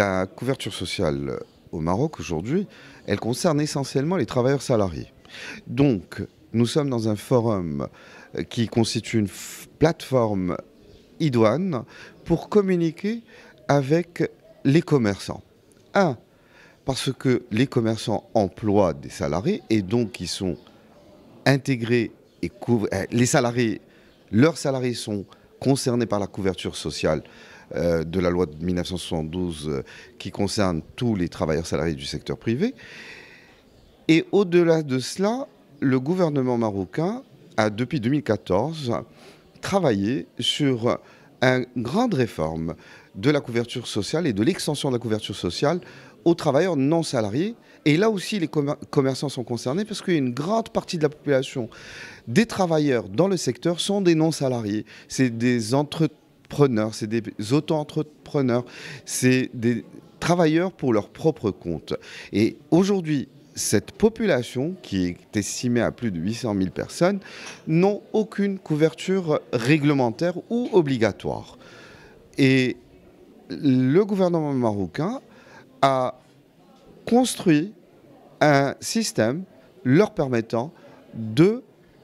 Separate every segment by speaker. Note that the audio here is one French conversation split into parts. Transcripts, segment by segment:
Speaker 1: la couverture sociale au Maroc aujourd'hui, elle concerne essentiellement les travailleurs salariés. Donc, nous sommes dans un forum euh, qui constitue une plateforme idoine pour communiquer avec les commerçants. Un, parce que les commerçants emploient des salariés et donc ils sont intégrés et couvrent. Euh, les salariés, leurs salariés sont concernés par la couverture sociale euh, de la loi de 1972 euh, qui concerne tous les travailleurs salariés du secteur privé. Et au-delà de cela, le gouvernement marocain a, depuis 2014, travaillé sur une grande réforme de la couverture sociale et de l'extension de la couverture sociale aux travailleurs non salariés. Et là aussi, les commerçants sont concernés parce qu'une grande partie de la population des travailleurs dans le secteur sont des non salariés. C'est des entretenants c'est des auto-entrepreneurs, c'est des travailleurs pour leur propre compte. Et aujourd'hui, cette population, qui est estimée à plus de 800 000 personnes, n'ont aucune couverture réglementaire ou obligatoire. Et le gouvernement marocain a construit un système leur permettant de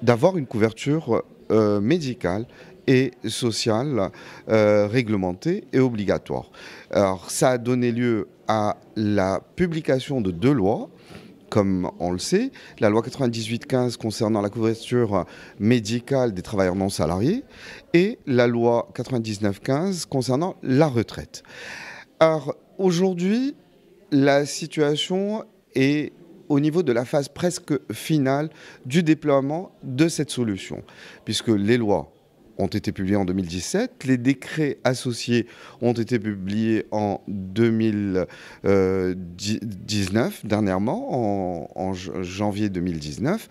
Speaker 1: d'avoir une couverture euh, médicale et sociale euh, réglementée et obligatoire. Alors ça a donné lieu à la publication de deux lois. Comme on le sait, la loi 98-15 concernant la couverture médicale des travailleurs non salariés et la loi 99-15 concernant la retraite. Alors aujourd'hui, la situation est au niveau de la phase presque finale du déploiement de cette solution, puisque les lois ont été publiés en 2017. Les décrets associés ont été publiés en 2019, dernièrement, en, janvier 2019.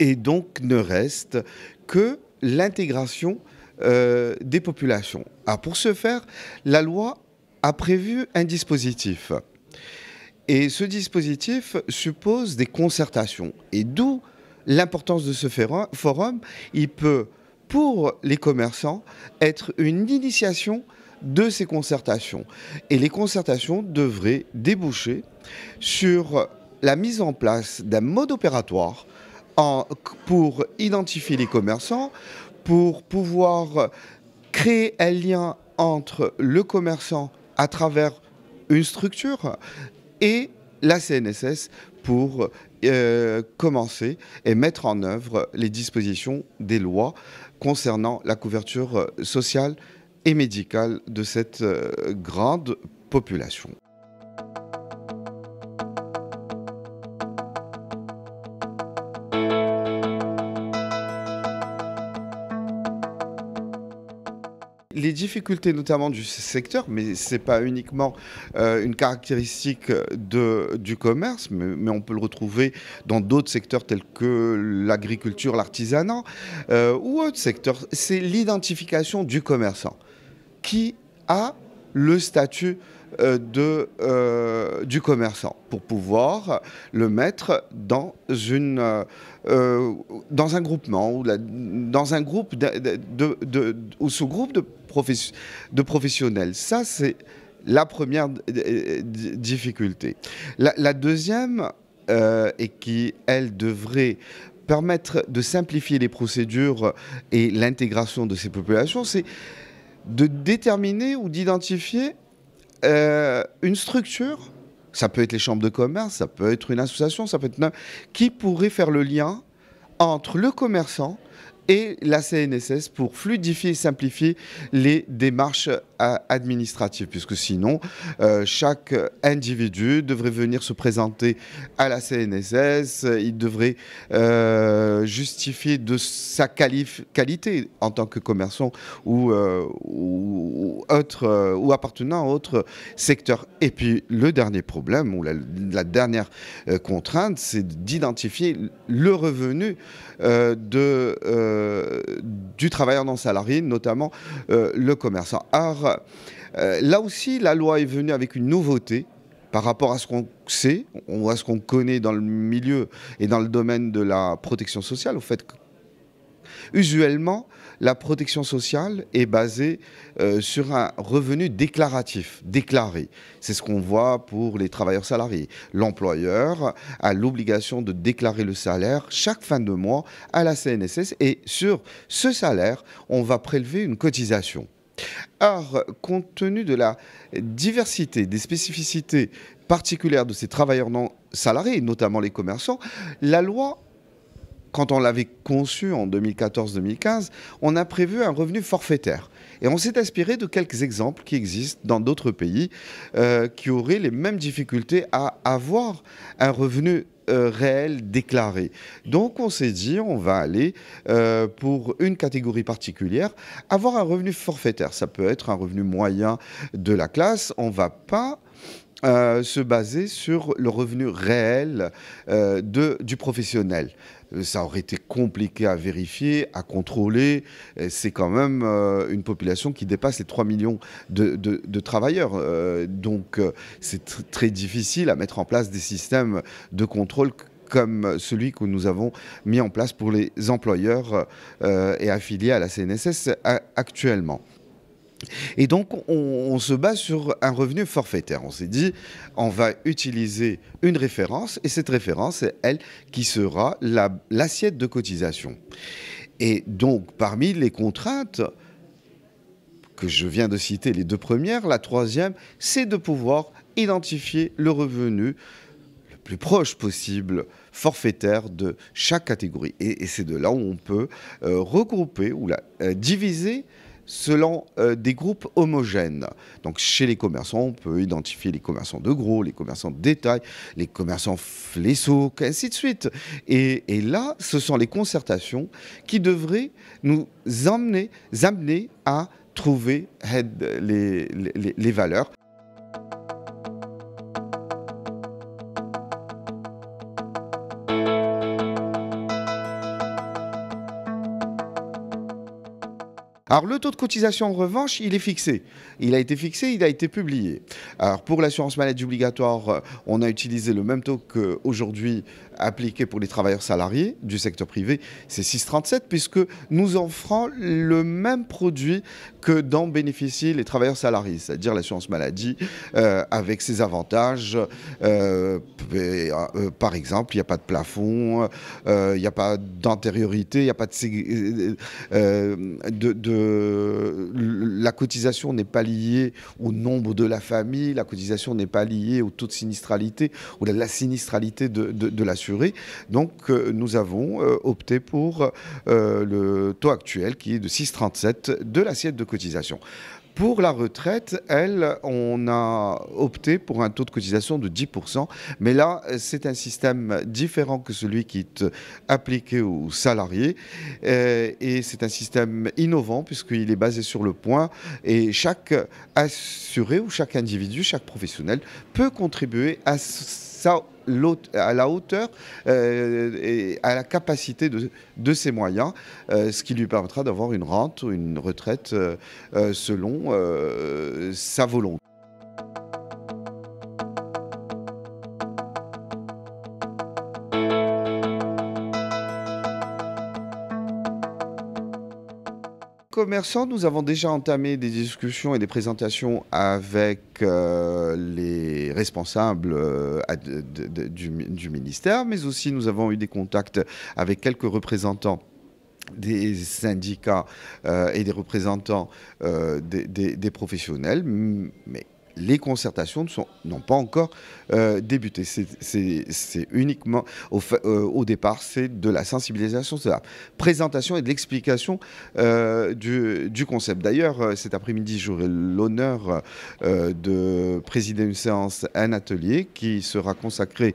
Speaker 1: Et donc ne reste que l'intégration euh, des populations. Ah, pour ce faire, la loi a prévu un dispositif. Et ce dispositif suppose des concertations. Et d'où l'importance de ce forum. Il peut pour les commerçants être une initiation de ces concertations. Et les concertations devraient déboucher sur la mise en place d'un mode opératoire pour identifier les commerçants, pour pouvoir créer un lien entre le commerçant à travers une structure et la CNSS pour euh, commencer et mettre en œuvre les dispositions des lois concernant la couverture euh, sociale et médicale de cette euh, grande population. Difficulté notamment du secteur, mais ce n'est pas uniquement euh, une caractéristique de, du commerce, mais, on peut le retrouver dans d'autres secteurs tels que l'agriculture, l'artisanat euh, ou autres secteurs, c'est l'identification du commerçant qui a le statut euh, de, euh, du commerçant pour pouvoir le mettre dans, une, euh, dans un groupement ou dans un groupe de, de, sous-groupe de, de professionnels. Ça, c'est la première difficulté. La, deuxième, et qui, elle, devrait permettre de simplifier les procédures et l'intégration de ces populations, c'est de déterminer ou d'identifier euh, une structure, ça peut être les chambres de commerce, ça peut être une association, ça peut être qui pourrait faire le lien entre le commerçant et la CNSS pour fluidifier et simplifier les démarches administrative, puisque sinon, euh, chaque individu devrait venir se présenter à la CNSS, il devrait euh, justifier de sa qualité en tant que commerçant euh, ou, autre, ou appartenant à autre secteur. Et puis, le dernier problème, ou la, dernière contrainte, c'est d'identifier le revenu de, du travailleur non salarié, notamment le commerçant. Euh, là aussi, la loi est venue avec une nouveauté par rapport à ce qu'on sait, ou à ce qu'on connaît dans le milieu et dans le domaine de la protection sociale, au fait usuellement, la protection sociale est basée euh, sur un revenu déclaratif, déclaré. C'est ce qu'on voit pour les travailleurs salariés. L'employeur a l'obligation de déclarer le salaire chaque fin de mois à la CNSS et sur ce salaire, on va prélever une cotisation. Or, compte tenu de la diversité, des spécificités particulières de ces travailleurs non salariés, notamment les commerçants, la loi quand on l'avait conçue en 2014-2015, on a prévu un revenu forfaitaire. Et on s'est inspiré de quelques exemples qui existent dans d'autres pays euh, qui auraient les mêmes difficultés à avoir un revenu euh, réel déclaré. Donc on s'est dit, on va aller euh, pour une catégorie particulière, avoir un revenu forfaitaire. Ça peut être un revenu moyen de la classe. On ne va pas euh, se baser sur le revenu réel euh, du professionnel. Euh, ça aurait été compliqué à vérifier, à contrôler. C'est quand même une population qui dépasse les 3 millions de, travailleurs. donc c'est très difficile à mettre en place des systèmes de contrôle comme celui que nous avons mis en place pour les employeurs et affiliés à la CNSS actuellement. Et donc, on, se base sur un revenu forfaitaire. On s'est dit, on va utiliser une référence, et cette référence, c'est elle qui sera l'assiette de cotisation. Et donc, parmi les contraintes que je viens de citer, les deux premières, la troisième, c'est de pouvoir identifier le revenu le plus proche possible forfaitaire de chaque catégorie. Et, c'est de là où on peut euh, regrouper ou la, euh, diviser selon euh, des groupes homogènes. Donc chez les commerçants, on peut identifier les commerçants de gros, les commerçants de détail, les commerçants flessaux, ainsi de suite. Et, là, ce sont les concertations qui devraient nous amener, à trouver euh, les valeurs. Alors le taux de cotisation en revanche, il est fixé. Il a été fixé, il a été publié. Alors pour l'assurance maladie obligatoire, euh, on a utilisé le même taux qu'aujourd'hui appliqué pour les travailleurs salariés du secteur privé, c'est 6,37 puisque nous offrons le même produit que d'en bénéficient les travailleurs salariés, c'est-à-dire l'assurance maladie euh, avec ses avantages. Euh, par exemple, il n'y a pas de plafond, il n'y a pas d'antériorité, il n'y a pas de, de la cotisation n'est pas liée au nombre de la famille, la cotisation n'est pas liée au taux de sinistralité ou à la sinistralité de, de, l'assuré. Donc euh, nous avons euh, opté pour euh, le taux actuel qui est de 6,37 de l'assiette de cotisation. Pour la retraite, elle, on a opté pour un taux de cotisation de 10%, mais là, c'est un système différent que celui qui est appliqué aux salariés, euh, et c'est un système innovant puisqu'il est basé sur le point, et chaque assuré ou chaque individu, chaque professionnel peut contribuer à sa à la hauteur euh, et à la capacité de, ses moyens, euh, ce qui lui permettra d'avoir une rente ou une retraite euh, selon sa volonté. nous avons déjà entamé des discussions et des présentations avec euh, les responsables euh, du, ministère, mais aussi nous avons eu des contacts avec quelques représentants des syndicats euh, et des représentants des, professionnels, les concertations n'ont pas encore euh, débuté. C'est uniquement euh, au, départ, c'est de la sensibilisation, de la présentation et de l'explication euh, du, du, concept. D'ailleurs, cet après-midi, j'aurai l'honneur de présider une séance, un atelier qui sera consacré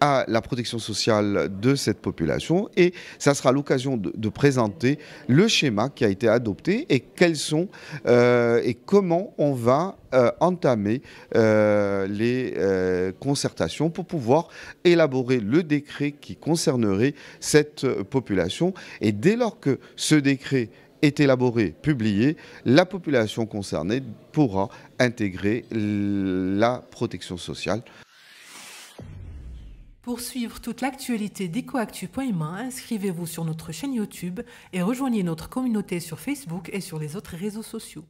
Speaker 1: à la protection sociale de cette population et ça sera l'occasion de, présenter le schéma qui a été adopté et quels sont euh, et comment on va euh, entamer euh, les concertations pour pouvoir élaborer le décret qui concernerait cette population et dès lors que ce décret est élaboré, publié, la population concernée pourra intégrer la protection sociale. Pour suivre toute l'actualité d'EcoActu.ma, inscrivez-vous sur notre chaîne YouTube et rejoignez notre communauté sur Facebook et sur les autres réseaux sociaux.